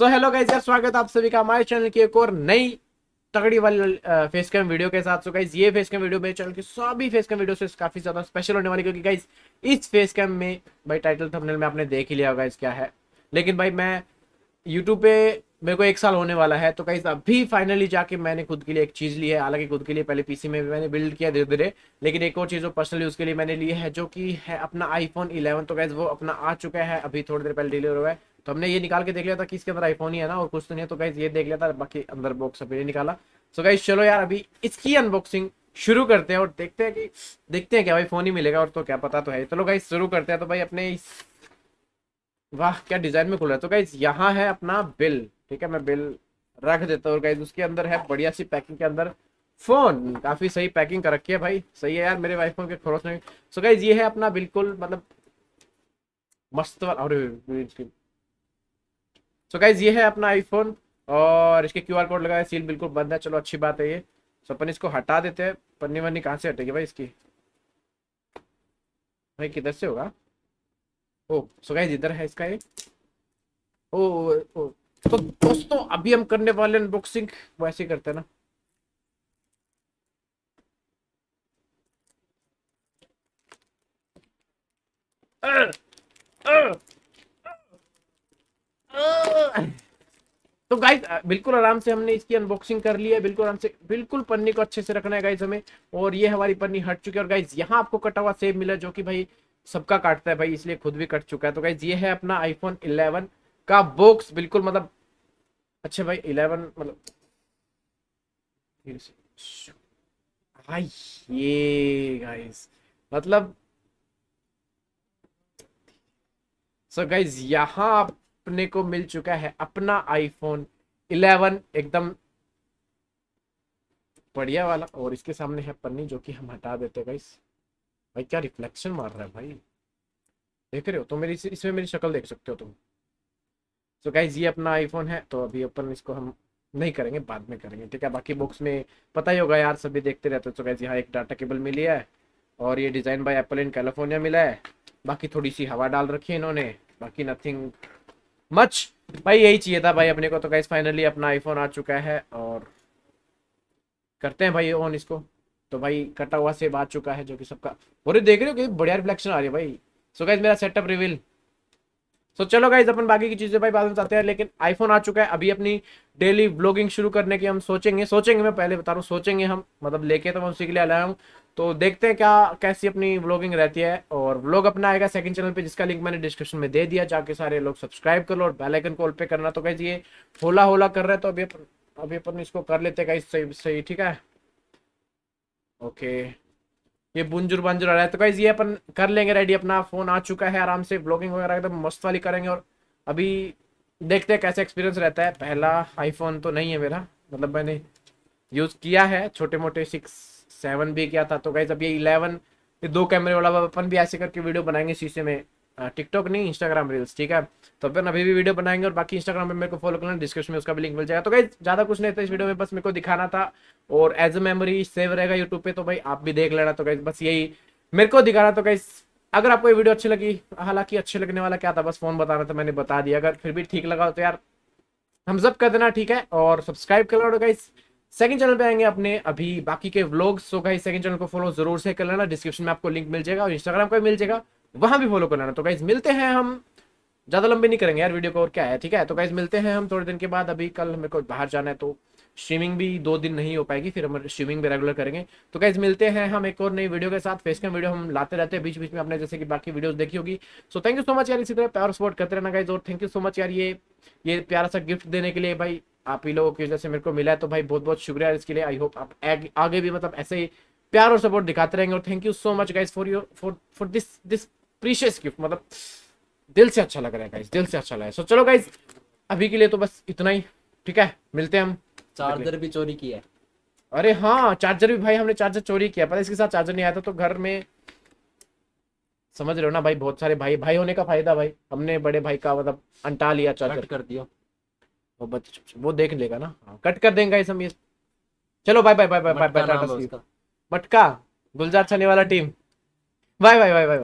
So hello guys यार स्वागत आप सभी का हमारे चैनल की एक और नई तगड़ी वाली फेस कैम वीडियो के साथ सो गाइज ये फेस कैम वीडियो मेरे चैनल की सभी फेस कैम वीडियो से काफी ज्यादा स्पेशल होने वाली क्योंकि गाइज इस फेस कैम में भाई टाइटल थंबनेल में आपने देख ही लिया होगा क्या है लेकिन भाई मैं यूट्यूब पे मेरे को एक साल होने वाला है तो गाइज अभी फाइनली जाके मैंने खुद के लिए एक चीज़ ली है हालांकि खुद के लिए पहले पीसी में भी मैंने बिल्ड किया धीरे धीरे लेकिन एक और चीज़ जो पर्सनल यूज़ के लिए मैंने ली है जो कि है अपना आईफोन 11 तो गाइज वो अपना आ चुका है अभी थोड़ी देर पहले डिलीवर हुआ है तो हमने ये निकाल के देख लिया था कि इसके अंदर आईफोन ही है ना और कुछ तो नहीं है तो गाइज ये देख लिया था बाकी अंदर बॉक्स अपने निकाला सो गाइज चलो यार अभी इसकी अनबॉक्सिंग शुरू करते हैं और देखते हैं कि देखते हैं क्या भाई फोन ही मिलेगा और तो क्या पता तो है चलो तो गाइज शुरू करते हैं तो भाई अपने इस वाह क्या डिजाइन में खुल रहा है तो गाइज यहाँ है अपना बिल ठीक है मैं बिल रख देता हूँ और गाइज उसके अंदर है बढ़िया सी पैकिंग के अंदर फोन काफी सही पैकिंग कर रखी है भाई सही है यार मेरे वाइफ फोन के खरोस में सो गाइज ये है अपना बिल्कुल मतलब मस्त और सो so गाइज ये है अपना आईफोन और इसके क्यू कोड लगा है सील बिल्कुल बंद है चलो अच्छी बात है ये सो अपन इसको हटा देते हैं पन्नी वन्नी कहाँ से हटेगी भाई इसकी भाई किधर से होगा ओ सो गाइज इधर है इसका ये ओ, ओ, ओ तो दोस्तों अभी हम करने वाले अनबॉक्सिंग वैसे करते हैं ना Uh! तो गाइस बिल्कुल आराम से हमने इसकी अनबॉक्सिंग कर ली है बिल्कुल आराम से बिल्कुल पन्नी को अच्छे से रखना है गाइस हमें और ये हमारी पन्नी हट चुकी है और गाइस यहाँ आपको कटा हुआ सेब मिला जो कि भाई सबका काटता है भाई इसलिए खुद भी कट चुका है तो गाइज ये है अपना आईफोन इलेवन का बॉक्स बिल्कुल मतलब अच्छा भाई इलेवन मतलब ये गाइस मतलब सो गाइस यहाँ आप अपने को मिल चुका है अपना आईफोन 11 एकदम बढ़िया वाला और इसके सामने है पन्नी जो कि हम हटा देते हैं भाई क्या रिफ्लेक्शन मार रहा है भाई देख रहे हो तो मेरी इसमें मेरी शक्ल देख सकते हो तुम सो so गाइज ये अपना आईफोन है तो अभी अपन इसको हम नहीं करेंगे बाद में करेंगे ठीक है बाकी बुक्स में पता ही होगा यार सभी देखते रहते हो तो गाइज यहाँ एक डाटा केबल मिली है और ये design by Apple in California मिला है बाकी थोड़ी सी हवा डाल रखी है इन्होंने बाकी नथिंग मच भाई यही चाहिए था भाई अपने को तो गाइस फाइनली अपना आईफोन आ चुका है और करते हैं भाई ऑन इसको तो भाई कटा हुआ से आ चुका है जो कि सबका बोरे देख रहे हो कि बढ़िया रिफ्लेक्शन आ रही है भाई सो so गाइज मेरा सेटअप रिविल सो so, चलो गाइज अपन बाकी की चीज़ें भाई बाद में बताते हैं लेकिन आईफोन आ चुका है अभी अपनी डेली ब्लॉगिंग शुरू करने की हम सोचेंगे सोचेंगे मैं पहले बता रहा हूँ सोचेंगे हम मतलब लेके तो मैं उसी के लिए आया हूँ तो देखते हैं क्या कैसी अपनी व्लॉगिंग रहती है और व्लॉग अपना आएगा सेकंड चैनल पे जिसका लिंक मैंने डिस्क्रिप्शन में दे दिया जाके सारे लोग सब्सक्राइब कर लो और बेल आइकन कॉल पे करना तो कैसे होला होला कर रहे हैं तो अभी अपन अभी अपन इसको कर लेते हैं सही सही ठीक है ओके ये बुंजुर बंजुर आ रहा है तो कहीं ये अपन कर लेंगे रेडी अपना फ़ोन आ चुका है आराम से ब्लॉगिंग वगैरह एकदम मस्त वाली करेंगे और अभी देखते हैं कैसा एक्सपीरियंस रहता है पहला आईफोन तो नहीं है मेरा मतलब मैंने यूज़ किया है छोटे मोटे सिक्स सेवन भी किया था तो गाइज अब ये इलेवन ये दो कैमरे वाला अपन भी ऐसे करके वीडियो बनाएंगे शीशे में टिकटॉक नहीं इंस्टाग्राम रील्स ठीक है तो अपन अभी भी वीडियो बनाएंगे और बाकी इंस्टाग्राम पे मेरे को फॉलो करना डिस्क्रिप्शन में उसका भी लिंक मिल जाएगा तो गाइज ज्यादा कुछ नहीं था इस वीडियो में बस मेरे को दिखाना था और एज अ मेमोरी सेव रहेगा यूट्यूब पे तो भाई आप भी देख लेना तो गाइज बस यही मेरे को दिखाना तो गाइज अगर आपको ये वीडियो अच्छी लगी हालांकि अच्छे लगने वाला क्या था बस फोन बताना था मैंने बता दिया अगर फिर भी ठीक लगा तो यार हम सब कर देना ठीक है और सब्सक्राइब कर लो गाइज सेकंड चैनल पे आएंगे अपने अभी बाकी के vlogs so guys second channel को फॉलो जरूर से कर लेना डिस्क्रिप्शन में आपको लिंक मिल जाएगा और इंस्टाग्राम का भी मिल जाएगा वहां भी फॉलो कर लेना तो गाइज मिलते हैं हम ज़्यादा लंबे नहीं करेंगे यार वीडियो को और क्या है ठीक है तो गाइज मिलते हैं हम थोड़े दिन के बाद अभी कल हमें को बाहर जाना है तो स्ट्रीमिंग भी दो दिन नहीं हो पाएगी फिर हम स्ट्रीमिंग भी रेगुलर करेंगे तो गाइज मिलते हैं हम एक और नई वीडियो के साथ फेस कैम वीडियो हम लाते रहते हैं बीच बीच में अपने जैसे कि बाकी वीडियोस देखी होगी so thank you so much यार इसी तरह प्यार सपोर्ट करते रहना गाइज और थैंक यू सो मच यार ये ये प्यारा सा गिफ्ट देने के लिए भाई आप ही लोगों की वजह से मेरे को मिला है तो भाई बहुत बहुत शुक्रिया इसके लिए आई होप आप आगे भी मतलब ऐसे ही प्यार और सपोर्ट दिखाते रहेंगे और thank you so much guys for your for for this this precious gift मतलब दिल से अच्छा लग रहा है गाइज दिल से अच्छा लग रहा है सो चलो गाइज अभी के लिए तो बस इतना ही ठीक है मिलते हैं हम चार्जर भी चोरी किया है अरे हाँ चार्जर भी भाई हमने चार्जर चोरी किया पता इसके साथ चार्जर नहीं आया था तो घर में समझ रहे हो ना भाई बहुत सारे भाई भाई होने का फायदा भाई हमने बड़े भाई का मतलब अंटा लिया चार्जर कर दिया वो तो वो देख लेगा ना कट हाँ, कर देंगे हम ये चलो bye bye bye bye bye मटका गुलजार छाने वाला team bye bye bye bye